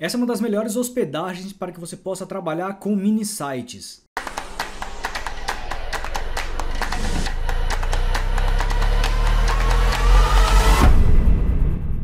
Essa é uma das melhores hospedagens para que você possa trabalhar com mini sites.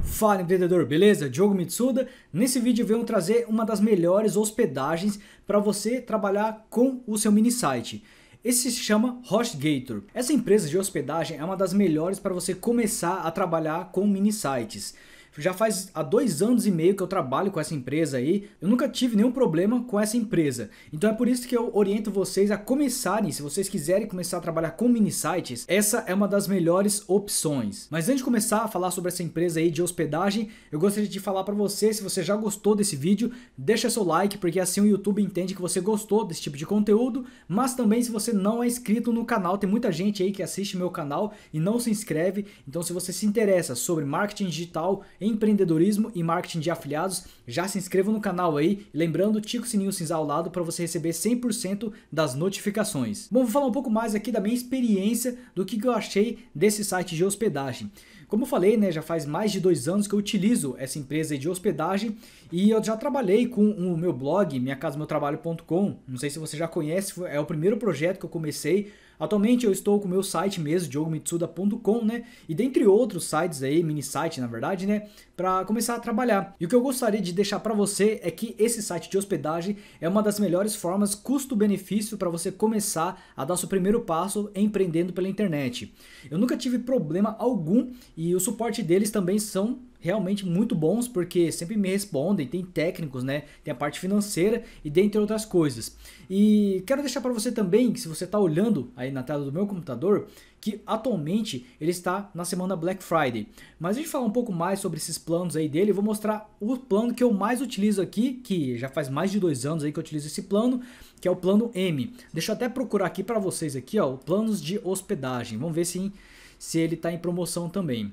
Fala empreendedor, beleza? Diogo Mitsuda. Nesse vídeo venho trazer uma das melhores hospedagens para você trabalhar com o seu mini site. Esse se chama HostGator. Essa empresa de hospedagem é uma das melhores para você começar a trabalhar com mini sites. Já faz há dois anos e meio que eu trabalho com essa empresa aí, eu nunca tive nenhum problema com essa empresa. Então é por isso que eu oriento vocês a começarem, se vocês quiserem começar a trabalhar com mini sites, essa é uma das melhores opções. Mas antes de começar a falar sobre essa empresa aí de hospedagem, eu gostaria de falar para você, se você já gostou desse vídeo, deixa seu like, porque assim o YouTube entende que você gostou desse tipo de conteúdo, mas também se você não é inscrito no canal, tem muita gente aí que assiste meu canal e não se inscreve, então se você se interessa sobre marketing digital, empreendedorismo e marketing de afiliados. Já se inscreva no canal aí, lembrando, tica o sininho cinza ao lado para você receber 100% das notificações. Bom, vou falar um pouco mais aqui da minha experiência, do que, que eu achei desse site de hospedagem. Como eu falei, né, já faz mais de dois anos que eu utilizo essa empresa de hospedagem e eu já trabalhei com o meu blog, minha casa meu trabalho.com Não sei se você já conhece, é o primeiro projeto que eu comecei Atualmente eu estou com o meu site mesmo, diogomitsuda.com, né? E dentre outros sites aí, mini site na verdade, né? Para começar a trabalhar. E o que eu gostaria de deixar para você é que esse site de hospedagem é uma das melhores formas custo-benefício para você começar a dar seu primeiro passo empreendendo pela internet. Eu nunca tive problema algum e o suporte deles também são realmente muito bons, porque sempre me respondem, tem técnicos, né? Tem a parte financeira e dentre outras coisas. E quero deixar para você também, que se você está olhando aí na tela do meu computador, que atualmente ele está na semana Black Friday. Mas a gente falar um pouco mais sobre esses planos aí dele, eu vou mostrar o plano que eu mais utilizo aqui, que já faz mais de dois anos aí que eu utilizo esse plano, que é o plano M. Deixa eu até procurar aqui para vocês aqui, ó, planos de hospedagem. Vamos ver se, se ele está em promoção também.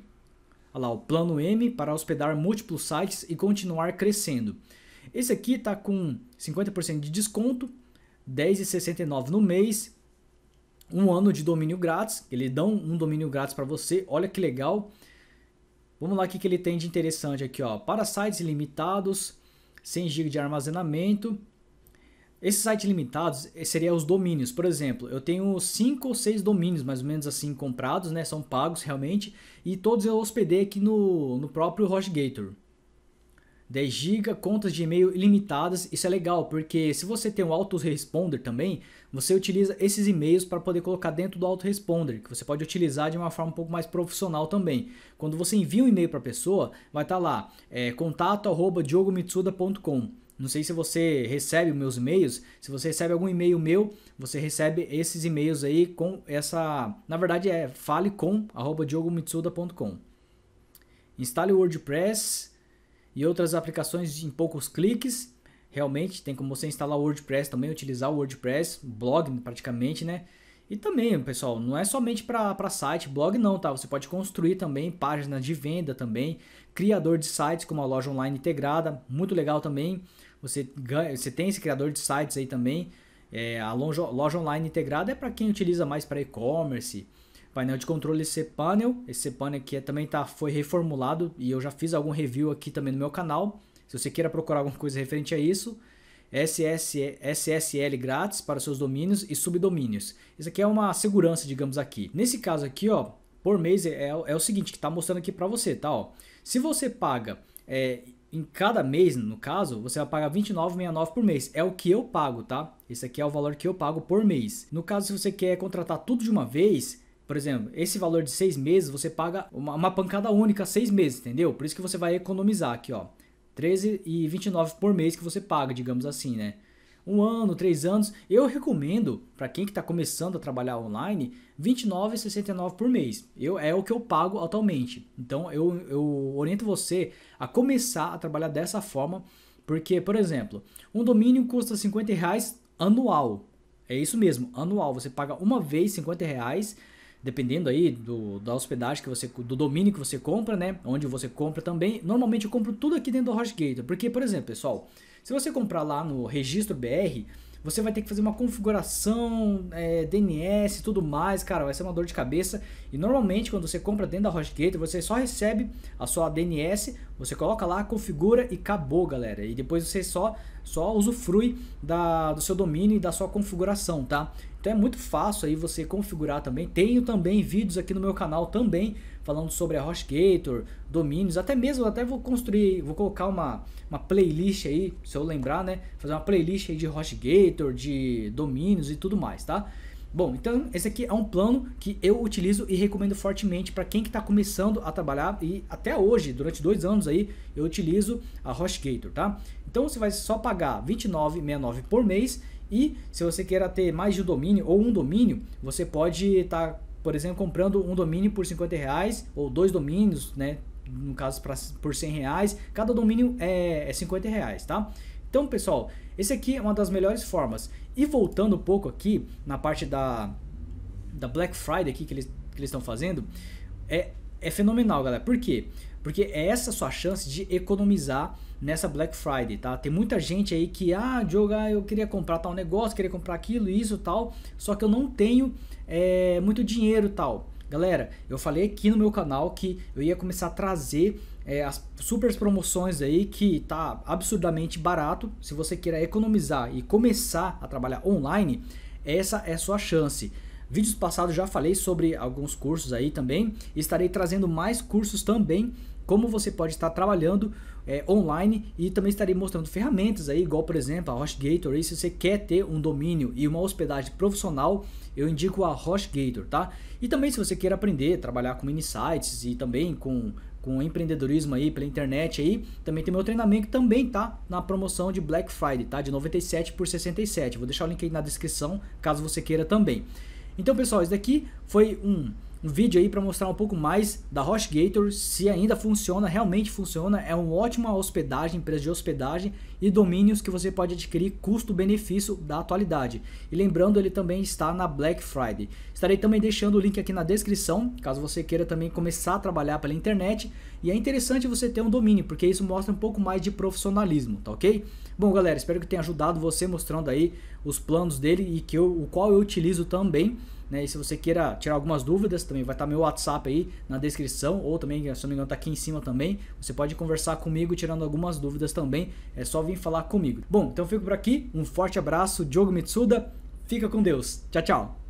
Olha lá, o plano M para hospedar múltiplos sites e continuar crescendo. Esse aqui está com 50% de desconto, R$10,69 no mês, um ano de domínio grátis. Eles dão um domínio grátis para você. Olha que legal. Vamos lá o que, que ele tem de interessante aqui. Ó. Para sites ilimitados, 100 GB de armazenamento, esses sites limitados eh, seriam os domínios. Por exemplo, eu tenho cinco ou seis domínios, mais ou menos assim, comprados, né? São pagos realmente. E todos eu hospedei aqui no, no próprio HostGator. 10 GB, contas de e-mail ilimitadas. Isso é legal, porque se você tem um autoresponder também, você utiliza esses e-mails para poder colocar dentro do autoresponder, que você pode utilizar de uma forma um pouco mais profissional também. Quando você envia um e-mail para a pessoa, vai estar tá lá, é, eh, contato@diogomitsuda.com. Não sei se você recebe meus e-mails. Se você recebe algum e-mail meu, você recebe esses e-mails aí com essa. Na verdade é falecom.diogomitsuda.com. Instale o WordPress e outras aplicações em poucos cliques. Realmente tem como você instalar o WordPress também, utilizar o WordPress, blog praticamente, né? E também, pessoal, não é somente para site, blog não, tá? Você pode construir também páginas de venda também, criador de sites como a loja online integrada, muito legal também. Você, ganha, você tem esse criador de sites aí também. É, a loja, loja online integrada é para quem utiliza mais para e-commerce. Painel de controle cPanel. Esse cPanel aqui é, também tá, foi reformulado e eu já fiz algum review aqui também no meu canal. Se você queira procurar alguma coisa referente a isso. SSL grátis para seus domínios e subdomínios. Isso aqui é uma segurança, digamos aqui. Nesse caso aqui, ó, por mês é, é o seguinte que está mostrando aqui para você, tá? Ó. Se você paga é, em cada mês, no caso, você vai pagar 29,69 por mês. É o que eu pago, tá? Esse aqui é o valor que eu pago por mês. No caso, se você quer contratar tudo de uma vez, por exemplo, esse valor de seis meses, você paga uma, uma pancada única seis meses, entendeu? Por isso que você vai economizar aqui, ó. 13 e por mês que você paga, digamos assim, né? um ano, três anos. Eu recomendo para quem está começando a trabalhar online, R$ 29,69 por mês. Eu, é o que eu pago atualmente. Então eu, eu oriento você a começar a trabalhar dessa forma, porque, por exemplo, um domínio custa 50 reais anual. É isso mesmo, anual. Você paga uma vez 50 reais dependendo aí do, da hospedagem que você, do domínio que você compra, né? Onde você compra também. Normalmente eu compro tudo aqui dentro do HostGator, porque, por exemplo, pessoal, se você comprar lá no Registro BR, você vai ter que fazer uma configuração, é, DNS e tudo mais, cara, vai ser uma dor de cabeça. E normalmente quando você compra dentro da HostGator, você só recebe a sua DNS, você coloca lá, configura e acabou, galera. E depois você só só usufrui da, do seu domínio e da sua configuração, tá? Então é muito fácil aí você configurar também. Tenho também vídeos aqui no meu canal também falando sobre a HostGator, domínios, até mesmo até vou construir, vou colocar uma, uma playlist aí, se eu lembrar, né? Fazer uma playlist aí de HostGator, de domínios e tudo mais, tá? Bom, então esse aqui é um plano que eu utilizo e recomendo fortemente para quem está começando a trabalhar e até hoje, durante dois anos aí, eu utilizo a HostGator, tá? Então você vai só pagar R$29,69 por mês e se você queira ter mais de um domínio ou um domínio, você pode estar, tá, por exemplo, comprando um domínio por 50 reais ou dois domínios, né? No caso, pra, por 100 reais. Cada domínio é, é reais, tá? Então, pessoal, esse aqui é uma das melhores formas. E voltando um pouco aqui na parte da, da Black Friday aqui que eles estão fazendo, é, é fenomenal, galera. Por quê? Porque é essa sua chance de economizar nessa Black Friday, tá? Tem muita gente aí que, ah, Diogo, ah, eu queria comprar tal negócio, queria comprar aquilo, isso tal, só que eu não tenho é, muito dinheiro tal. Galera, eu falei aqui no meu canal que eu ia começar a trazer é, as super promoções aí que tá absurdamente barato. Se você queira economizar e começar a trabalhar online, essa é a sua chance. Vídeos passados já falei sobre alguns cursos aí também. Estarei trazendo mais cursos também, como você pode estar trabalhando é, online e também estarei mostrando ferramentas aí, igual por exemplo a HostGator. E se você quer ter um domínio e uma hospedagem profissional, eu indico a HostGator, tá? E também se você quer aprender, a trabalhar com mini sites e também com com empreendedorismo aí pela internet aí, também tem meu treinamento que também tá na promoção de Black Friday, tá? De 97 por 67. Vou deixar o link aí na descrição, caso você queira também. Então, pessoal, isso daqui foi um, um vídeo aí para mostrar um pouco mais da HostGator, se ainda funciona, realmente funciona, é uma ótima hospedagem, empresa de hospedagem e domínios que você pode adquirir custo-benefício da atualidade. E lembrando, ele também está na Black Friday. Estarei também deixando o link aqui na descrição, caso você queira também começar a trabalhar pela internet. E é interessante você ter um domínio, porque isso mostra um pouco mais de profissionalismo, tá ok? Bom, galera, espero que tenha ajudado você mostrando aí os planos dele e que eu, o qual eu utilizo também. Né? E se você queira tirar algumas dúvidas, também vai estar meu WhatsApp aí na descrição, ou também, se não me engano, está aqui em cima também. Você pode conversar comigo tirando algumas dúvidas também. É só vir falar comigo. Bom, então fico por aqui. Um forte abraço, Diogo Mitsuda. Fica com Deus. Tchau, tchau.